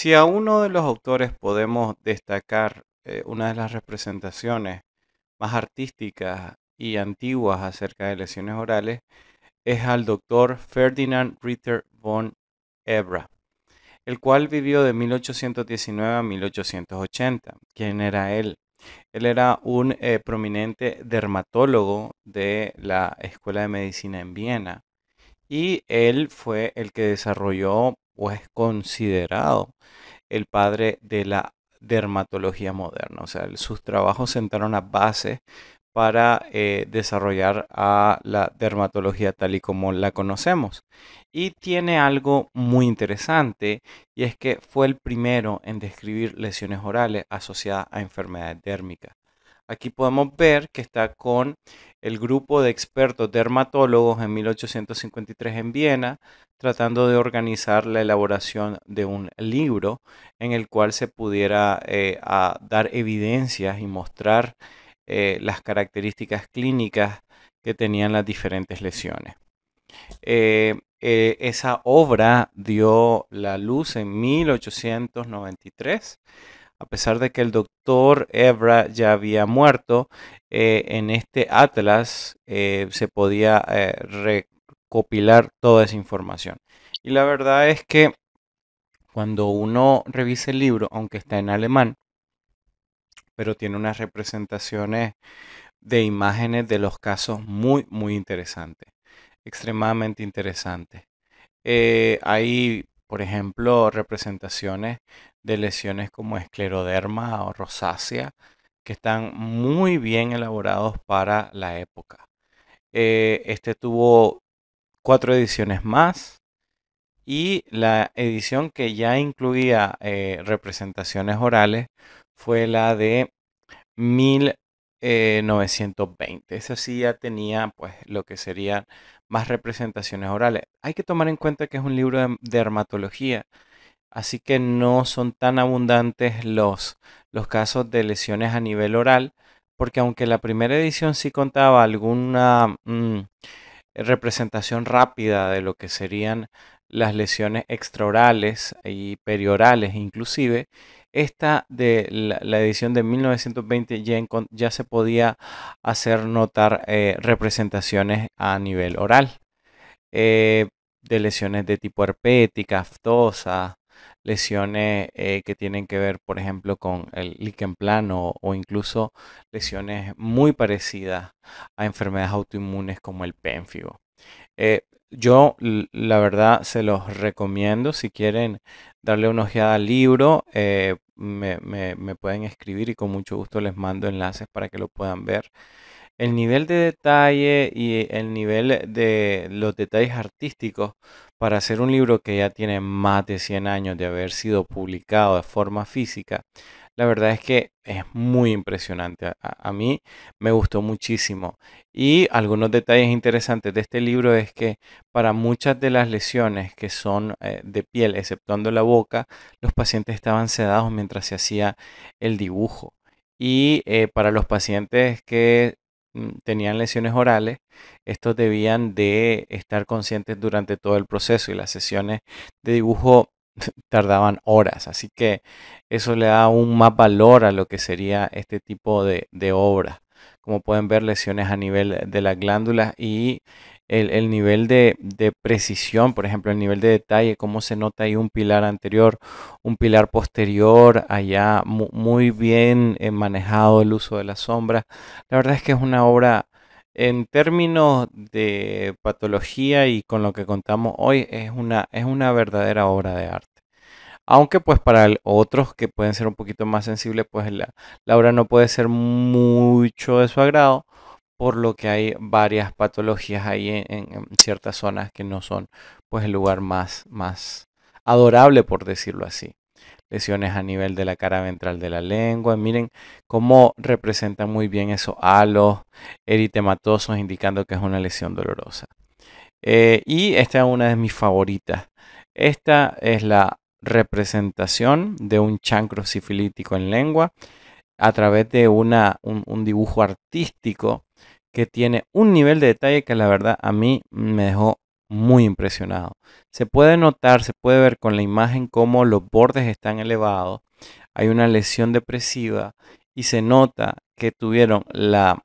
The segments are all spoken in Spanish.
Si a uno de los autores podemos destacar eh, una de las representaciones más artísticas y antiguas acerca de lesiones orales, es al doctor Ferdinand Ritter von Ebra, el cual vivió de 1819 a 1880. ¿Quién era él? Él era un eh, prominente dermatólogo de la Escuela de Medicina en Viena y él fue el que desarrolló o es considerado el padre de la dermatología moderna. O sea, sus trabajos sentaron a base para eh, desarrollar a la dermatología tal y como la conocemos. Y tiene algo muy interesante y es que fue el primero en describir lesiones orales asociadas a enfermedades dérmicas. Aquí podemos ver que está con el grupo de expertos dermatólogos en 1853 en Viena, tratando de organizar la elaboración de un libro en el cual se pudiera eh, dar evidencias y mostrar eh, las características clínicas que tenían las diferentes lesiones. Eh, esa obra dio la luz en 1893 a pesar de que el doctor Ebra ya había muerto, eh, en este atlas eh, se podía eh, recopilar toda esa información. Y la verdad es que cuando uno revise el libro, aunque está en alemán, pero tiene unas representaciones de imágenes de los casos muy, muy interesantes, extremadamente interesantes. hay, por ejemplo, representaciones de lesiones como escleroderma o rosácea, que están muy bien elaborados para la época. Eh, este tuvo cuatro ediciones más y la edición que ya incluía eh, representaciones orales fue la de 1920. Eh, Esa sí ya tenía pues lo que serían más representaciones orales. Hay que tomar en cuenta que es un libro de dermatología así que no son tan abundantes los, casos de lesiones a nivel oral, porque aunque la primera edición sí contaba alguna mm, representación rápida de lo que serían las lesiones extraorales y periorales inclusive, esta de la, edición de 1920 ya, se podía hacer notar eh, representaciones a nivel oral eh, de lesiones de tipo herpética, aftosa, lesiones eh, que tienen que ver, por ejemplo, con el líquen plano o incluso lesiones muy parecidas a enfermedades autoinmunes como el pénfigo. Eh, yo la verdad se los recomiendo. Si quieren darle una ojeada al libro, eh, me, pueden escribir y con mucho gusto les mando enlaces para que lo puedan ver. El nivel de detalle y el nivel de los detalles artísticos para hacer un libro que ya tiene más de 100 años de haber sido publicado de forma física, la verdad es que es muy impresionante. A, mí me gustó muchísimo. Y algunos detalles interesantes de este libro es que para muchas de las lesiones que son eh, de piel, exceptuando la boca, los pacientes estaban sedados mientras se hacía el dibujo. Y eh, para los pacientes que Mm, tenían lesiones orales, estos debían de estar conscientes durante todo el proceso y las sesiones de dibujo tardaban horas, así que eso le da aún más valor a lo que sería este tipo de, de obra. Como pueden ver, lesiones a nivel de las glándulas y el, nivel de, precisión, por ejemplo, el nivel de detalle, cómo se nota ahí un pilar anterior, un pilar posterior, allá muy, bien eh, manejado el uso de la sombra. La verdad es que es una obra, en términos de patología y con lo que contamos hoy, es una, es una verdadera obra de arte. Aunque pues para otros que pueden ser un poquito más sensibles, pues la, la obra no puede ser mucho de su agrado, por lo que hay varias patologías ahí en, ciertas zonas que no son pues el lugar más, más adorable, por decirlo así. Lesiones a nivel de la cara ventral de la lengua. Miren cómo representan muy bien esos halos eritematosos, indicando que es una lesión dolorosa. Eh, y esta es una de mis favoritas. Esta es la representación de un chancro sifilítico en lengua a través de un dibujo artístico que tiene un nivel de detalle que la verdad a mí me dejó muy impresionado. Se puede notar, se puede ver con la imagen cómo los bordes están elevados, hay una lesión depresiva y se nota que tuvieron la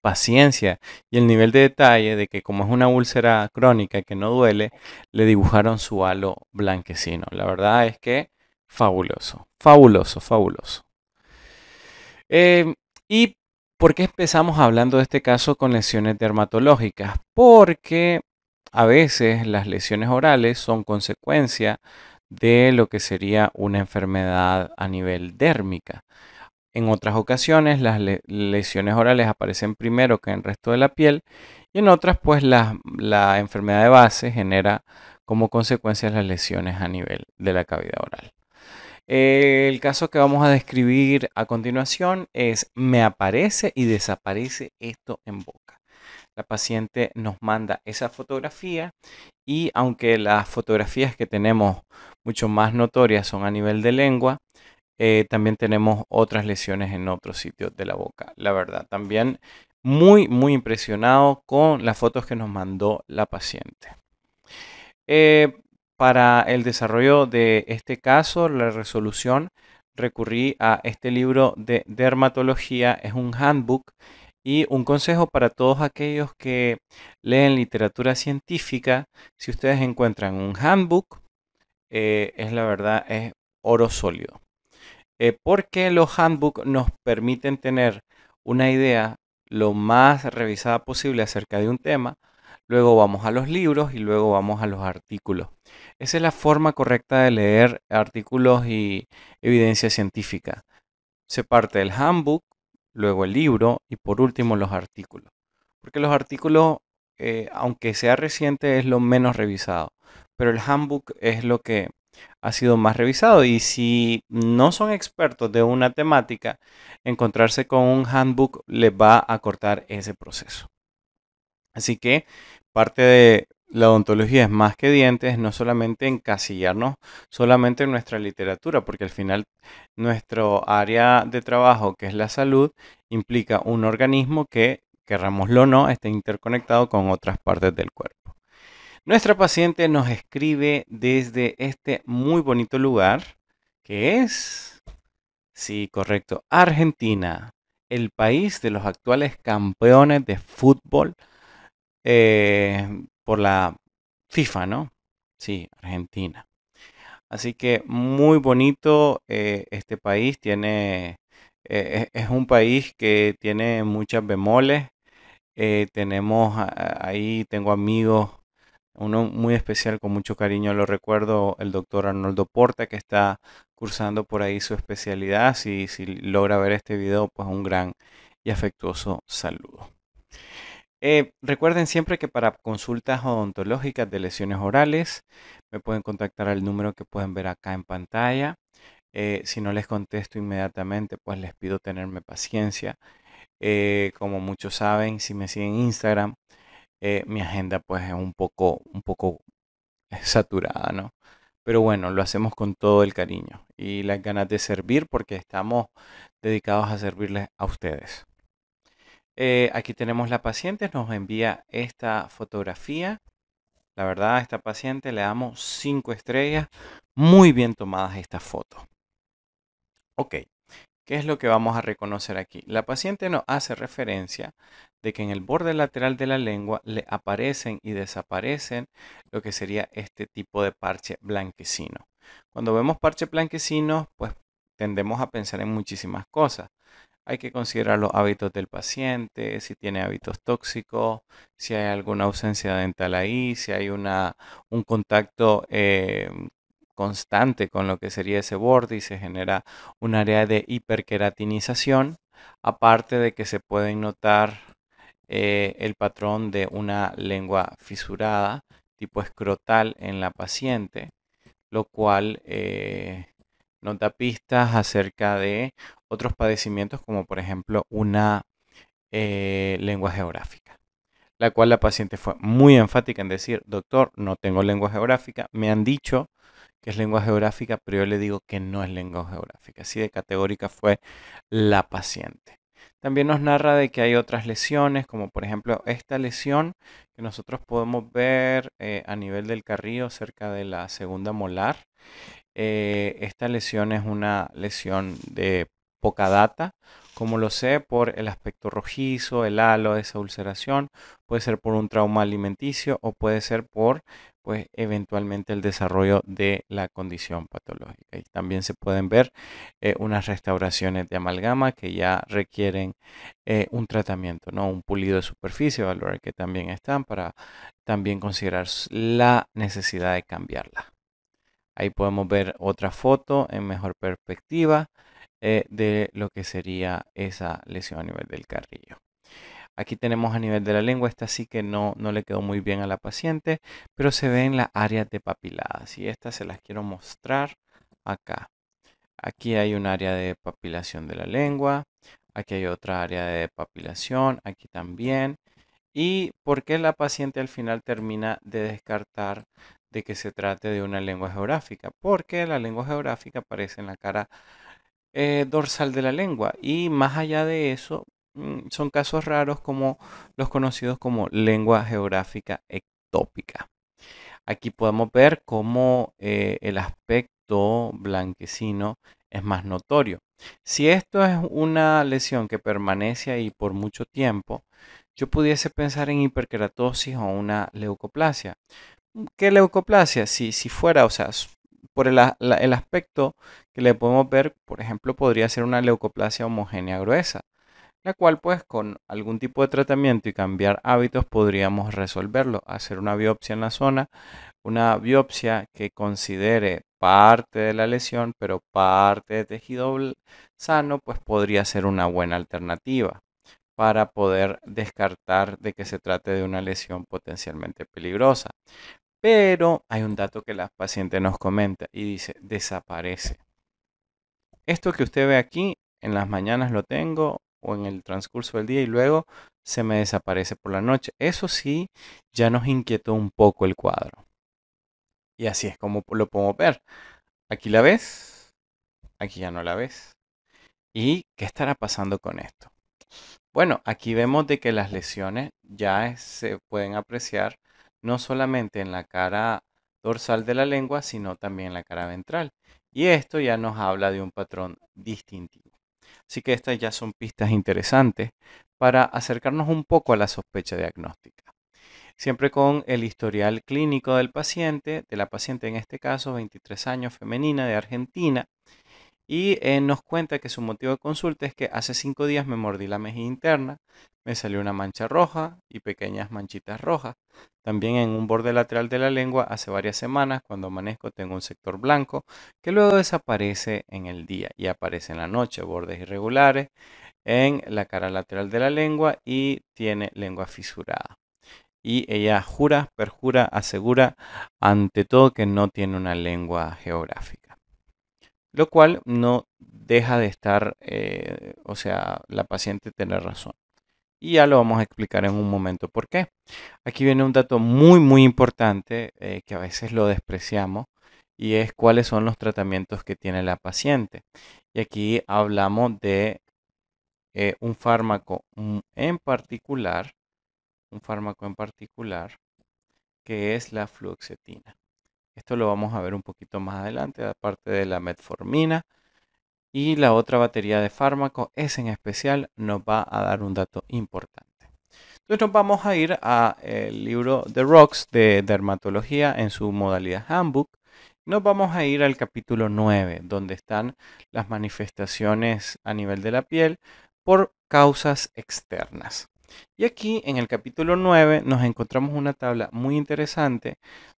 paciencia y el nivel de detalle de que como es una úlcera crónica que no duele, le dibujaron su halo blanquecino. La verdad es que fabuloso, fabuloso, fabuloso. Em, y ¿Por qué empezamos hablando de este caso con lesiones dermatológicas? Porque a veces las lesiones orales son consecuencia de lo que sería una enfermedad a nivel dérmica. En otras ocasiones las lesiones orales aparecen primero que en el resto de la piel y en otras pues la, la enfermedad de base genera como consecuencia las lesiones a nivel de la cavidad oral. El caso que vamos a describir a continuación es me aparece y desaparece esto en boca. La paciente nos manda esa fotografía y aunque las fotografías que tenemos mucho más notorias son a nivel de lengua, eh, también tenemos otras lesiones en otros sitios de la boca. La verdad, también muy, muy impresionado con las fotos que nos mandó la paciente. Eh, para el desarrollo de este caso, la resolución, recurrí a este libro de dermatología, es un handbook y un consejo para todos aquellos que leen literatura científica, si ustedes encuentran un handbook, eh, es la verdad, es oro sólido. Eh, porque los handbooks nos permiten tener una idea lo más revisada posible acerca de un tema, luego vamos a los libros y luego vamos a los artículos. Esa es la forma correcta de leer artículos y evidencia científica. Se parte del handbook, luego el libro y por último los artículos. Porque los artículos, eh, aunque sea reciente, es lo menos revisado. Pero el handbook es lo que ha sido más revisado. Y si no son expertos de una temática, encontrarse con un handbook les va a cortar ese proceso. Así que parte de la odontología es más que dientes, no solamente encasillarnos solamente en nuestra literatura, porque al final nuestro área de trabajo, que es la salud, implica un organismo que, querramoslo o no, está interconectado con otras partes del cuerpo. Nuestra paciente nos escribe desde este muy bonito lugar, que es, sí, correcto, Argentina, el país de los actuales campeones de fútbol eh, por la FIFA, ¿no? Sí, Argentina. Así que muy bonito eh, este país, tiene, eh, e, es un país que tiene muchas bemoles. Eh, tenemos ahí, tengo amigos, uno muy especial, con mucho cariño lo recuerdo, el doctor Arnoldo Porta, que está cursando por ahí su especialidad. Y si logra ver este video, pues un gran y afectuoso saludo. Eh, recuerden siempre que para consultas odontológicas de lesiones orales me pueden contactar al número que pueden ver acá en pantalla. Eh, si no les contesto inmediatamente, pues les pido tenerme paciencia. Eh, como muchos saben, si me siguen en Instagram, mi agenda pues es un poco, un poco saturada, ¿no? Pero bueno, lo hacemos con todo el cariño y las ganas de servir porque estamos dedicados a servirles a ustedes. Eh, aquí tenemos la paciente, nos envía esta fotografía. La verdad, a esta paciente le damos 5 estrellas. Muy bien tomadas estas fotos. Ok, ¿qué es lo que vamos a reconocer aquí? La paciente nos hace referencia de que en el borde lateral de la lengua le aparecen y desaparecen lo que sería este tipo de parche blanquecino. Cuando vemos parche blanquecino, pues tendemos a pensar en muchísimas cosas. Hay que considerar los hábitos del paciente, si tiene hábitos tóxicos, si hay alguna ausencia dental ahí, si hay una, un contacto eh, constante con lo que sería ese borde y se genera un área de hiperqueratinización, aparte de que se puede notar eh, el patrón de una lengua fisurada tipo escrotal en la paciente, lo cual nota eh, nos da pistas acerca de otros padecimientos como por ejemplo una eh, lengua geográfica, la cual la paciente fue muy enfática en decir, doctor, no tengo lengua geográfica, me han dicho que es lengua geográfica, pero yo le digo que no es lengua geográfica, así de categórica fue la paciente. También nos narra de que hay otras lesiones, como por ejemplo esta lesión que nosotros podemos ver eh, a nivel del carrillo cerca de la segunda molar. Eh, esta lesión es una lesión de poca data, como lo sé, por el aspecto rojizo, el halo, esa ulceración, puede ser por un trauma alimenticio o puede ser por pues eventualmente el desarrollo de la condición patológica. Y también se pueden ver eh, unas restauraciones de amalgama que ya requieren eh, un tratamiento, ¿no? un pulido de superficie, valorar que también están para también considerar la necesidad de cambiarla. Ahí podemos ver otra foto en mejor perspectiva eh, de lo que sería esa lesión a nivel del carrillo. Aquí tenemos a nivel de la lengua, esta sí que no, no le quedó muy bien a la paciente, pero se ven las áreas de papiladas y estas se las quiero mostrar acá. Aquí hay un área de papilación de la lengua, aquí hay otra área de papilación, aquí también. ¿Y por qué la paciente al final termina de descartar de que se trate de una lengua geográfica? Porque la lengua geográfica aparece en la cara eh, dorsal de la lengua. Y más allá de eso, mm, son casos raros como los conocidos como lengua geográfica ectópica. Aquí podemos ver cómo eh, el aspecto blanquecino es más notorio. Si esto es una lesión que permanece ahí por mucho tiempo, yo pudiese pensar en hiperkeratosis o una leucoplasia. ¿Qué leucoplasia? Si, si fuera, o sea, por el, aspecto que le podemos ver, por ejemplo, podría ser una leucoplasia homogénea gruesa, la cual pues con algún tipo de tratamiento y cambiar hábitos podríamos resolverlo, hacer una biopsia en la zona, una biopsia que considere parte de la lesión, pero parte de tejido sano, pues podría ser una buena alternativa para poder descartar de que se trate de una lesión potencialmente peligrosa. Pero hay un dato que la paciente nos comenta y dice, desaparece. Esto que usted ve aquí, en las mañanas lo tengo o en el transcurso del día y luego se me desaparece por la noche. Eso sí, ya nos inquietó un poco el cuadro. Y así es como lo podemos ver. Aquí la ves, aquí ya no la ves. ¿Y qué estará pasando con esto? Bueno, aquí vemos de que las lesiones ya se pueden apreciar no solamente en la cara dorsal de la lengua, sino también en la cara ventral. Y esto ya nos habla de un patrón distintivo. Así que estas ya son pistas interesantes para acercarnos un poco a la sospecha diagnóstica. Siempre con el historial clínico del paciente, de la paciente en este caso, 23 años, femenina, de Argentina, y eh, nos cuenta que su motivo de consulta es que hace cinco días me mordí la mejilla interna, me salió una mancha roja y pequeñas manchitas rojas. También en un borde lateral de la lengua hace varias semanas, cuando amanezco tengo un sector blanco que luego desaparece en el día y aparece en la noche, bordes irregulares en la cara lateral de la lengua y tiene lengua fisurada. Y ella jura, perjura, asegura ante todo que no tiene una lengua geográfica lo cual no deja de estar, eh, o sea, la paciente tiene razón. Y ya lo vamos a explicar en un momento por qué. Aquí viene un dato muy, muy importante eh, que a veces lo despreciamos y es cuáles son los tratamientos que tiene la paciente. Y aquí hablamos de eh, un fármaco mm, en particular, un fármaco en particular que es la fluoxetina. Esto lo vamos a ver un poquito más adelante, aparte de la metformina. Y la otra batería de fármacos, es en especial, nos va a dar un dato importante. Entonces nos vamos a ir al libro The Rocks de dermatología en su modalidad handbook. Nos vamos a ir al capítulo 9, donde están las manifestaciones a nivel de la piel por causas externas. Y aquí en el capítulo 9 nos encontramos una tabla muy interesante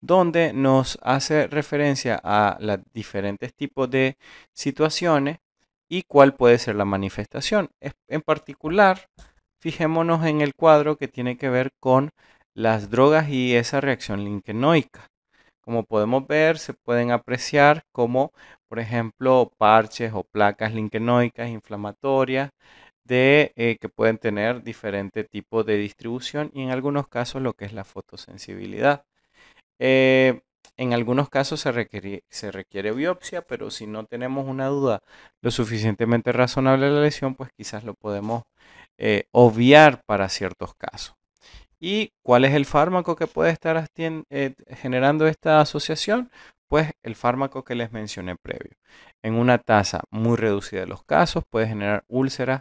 donde nos hace referencia a los diferentes tipos de situaciones y cuál puede ser la manifestación. En particular, fijémonos en el cuadro que tiene que ver con las drogas y esa reacción linquenoica. Como podemos ver, se pueden apreciar como, por ejemplo, parches o placas linquenoicas inflamatorias, de eh, que pueden tener diferente tipo de distribución y en algunos casos lo que es la fotosensibilidad. Eh, en algunos casos se requiere, se requiere biopsia, pero si no tenemos una duda lo suficientemente razonable de la lesión, pues quizás lo podemos eh, obviar para ciertos casos. ¿Y cuál es el fármaco que puede estar generando esta asociación? Pues el fármaco que les mencioné previo. En una tasa muy reducida de los casos puede generar úlceras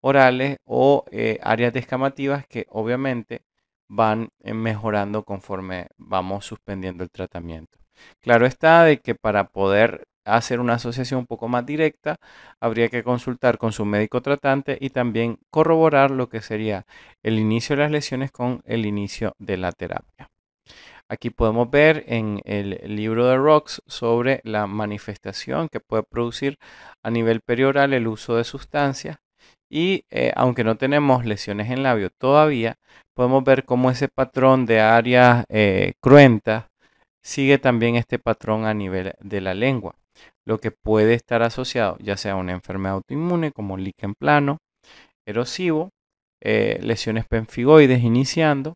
orales o eh, áreas descamativas que obviamente van eh, mejorando conforme vamos suspendiendo el tratamiento. Claro está de que para poder hacer una asociación un poco más directa, habría que consultar con su médico tratante y también corroborar lo que sería el inicio de las lesiones con el inicio de la terapia. Aquí podemos ver en el libro de Rocks sobre la manifestación que puede producir a nivel perioral el uso de sustancias. Y eh, aunque no tenemos lesiones en labio todavía, podemos ver cómo ese patrón de áreas eh, cruentas sigue también este patrón a nivel de la lengua, lo que puede estar asociado ya sea a una enfermedad autoinmune como líquen plano, erosivo, eh, lesiones penfigoides iniciando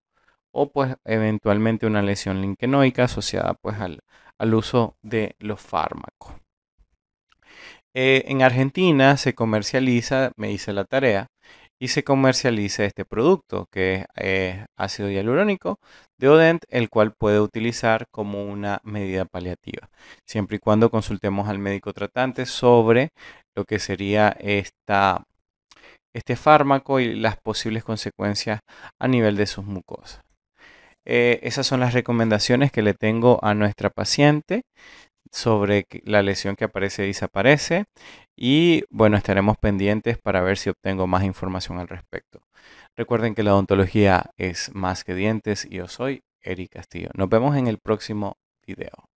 o pues eventualmente una lesión linquenoica asociada pues al, uso de los fármacos. Eh, en Argentina se comercializa, me hice la tarea, y se comercializa este producto que es eh, ácido hialurónico de Odent, el cual puede utilizar como una medida paliativa, siempre y cuando consultemos al médico tratante sobre lo que sería esta, este fármaco y las posibles consecuencias a nivel de sus mucosas. Eh, esas son las recomendaciones que le tengo a nuestra paciente sobre la lesión que aparece y desaparece. Y bueno, estaremos pendientes para ver si obtengo más información al respecto. Recuerden que la odontología es más que dientes y yo soy Eric Castillo. Nos vemos en el próximo video.